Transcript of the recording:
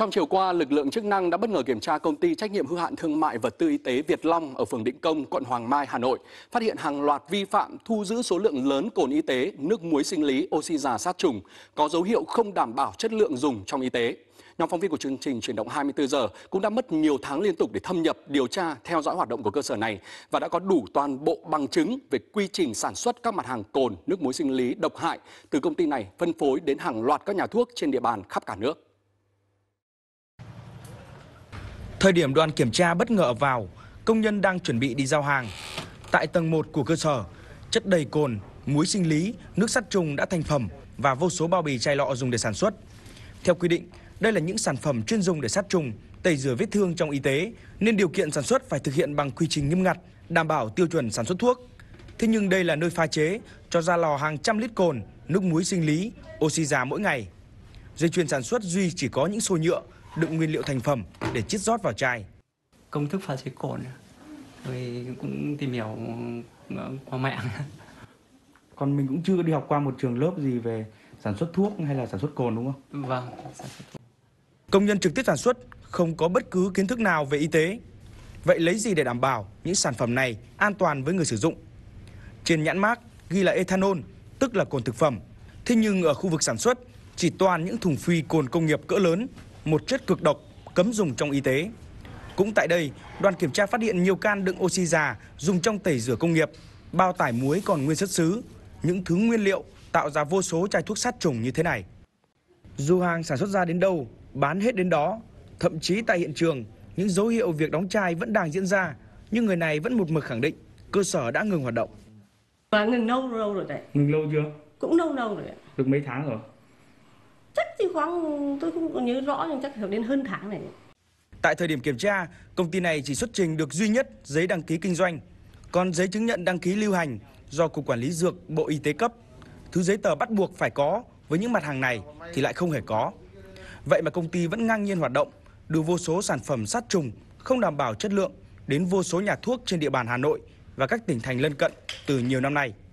Trong chiều qua, lực lượng chức năng đã bất ngờ kiểm tra công ty trách nhiệm hữu hạn thương mại vật tư y tế Việt Long ở phường Định Công, quận Hoàng Mai, Hà Nội, phát hiện hàng loạt vi phạm thu giữ số lượng lớn cồn y tế, nước muối sinh lý, oxy già sát trùng có dấu hiệu không đảm bảo chất lượng dùng trong y tế. Nhóm phóng viên của chương trình chuyển động 24 giờ cũng đã mất nhiều tháng liên tục để thâm nhập, điều tra, theo dõi hoạt động của cơ sở này và đã có đủ toàn bộ bằng chứng về quy trình sản xuất các mặt hàng cồn, nước muối sinh lý độc hại từ công ty này phân phối đến hàng loạt các nhà thuốc trên địa bàn khắp cả nước. Thời điểm đoàn kiểm tra bất ngờ vào, công nhân đang chuẩn bị đi giao hàng. Tại tầng 1 của cơ sở, chất đầy cồn, muối sinh lý, nước sắt trùng đã thành phẩm và vô số bao bì chai lọ dùng để sản xuất. Theo quy định, đây là những sản phẩm chuyên dùng để sát trùng, tẩy rửa vết thương trong y tế, nên điều kiện sản xuất phải thực hiện bằng quy trình nghiêm ngặt, đảm bảo tiêu chuẩn sản xuất thuốc. Thế nhưng đây là nơi pha chế, cho ra lò hàng trăm lít cồn, nước muối sinh lý, oxy già mỗi ngày. Dây chuyền sản xuất Duy chỉ có những xô nhựa, đựng nguyên liệu thành phẩm để chiết rót vào chai. Công thức pha chế cồn tôi cũng tìm hiểu qua mạng. Còn mình cũng chưa đi học qua một trường lớp gì về sản xuất thuốc hay là sản xuất cồn đúng không? Vâng, sản xuất thuốc. Công nhân trực tiếp sản xuất không có bất cứ kiến thức nào về y tế. Vậy lấy gì để đảm bảo những sản phẩm này an toàn với người sử dụng? Trên nhãn mác ghi là ethanol, tức là cồn thực phẩm. Thế nhưng ở khu vực sản xuất chỉ toàn những thùng phi cồn công nghiệp cỡ lớn một chất cực độc cấm dùng trong y tế. Cũng tại đây, đoàn kiểm tra phát hiện nhiều can đựng oxy già dùng trong tẩy rửa công nghiệp, bao tải muối còn nguyên xuất xứ, những thứ nguyên liệu tạo ra vô số chai thuốc sát trùng như thế này. Dù hàng sản xuất ra đến đâu, bán hết đến đó, thậm chí tại hiện trường, những dấu hiệu việc đóng chai vẫn đang diễn ra, nhưng người này vẫn một mực khẳng định cơ sở đã ngừng hoạt động. và ngừng lâu rồi đấy. Ngừng lâu chưa? Cũng lâu lâu rồi Được mấy tháng rồi thì khoảng tôi không nhớ rõ nhưng chắc phải đến hơn tháng này. Tại thời điểm kiểm tra, công ty này chỉ xuất trình được duy nhất giấy đăng ký kinh doanh, còn giấy chứng nhận đăng ký lưu hành do Cục Quản lý Dược Bộ Y tế cấp. Thứ giấy tờ bắt buộc phải có với những mặt hàng này thì lại không hề có. Vậy mà công ty vẫn ngang nhiên hoạt động, đưa vô số sản phẩm sát trùng không đảm bảo chất lượng đến vô số nhà thuốc trên địa bàn Hà Nội và các tỉnh thành lân cận từ nhiều năm nay.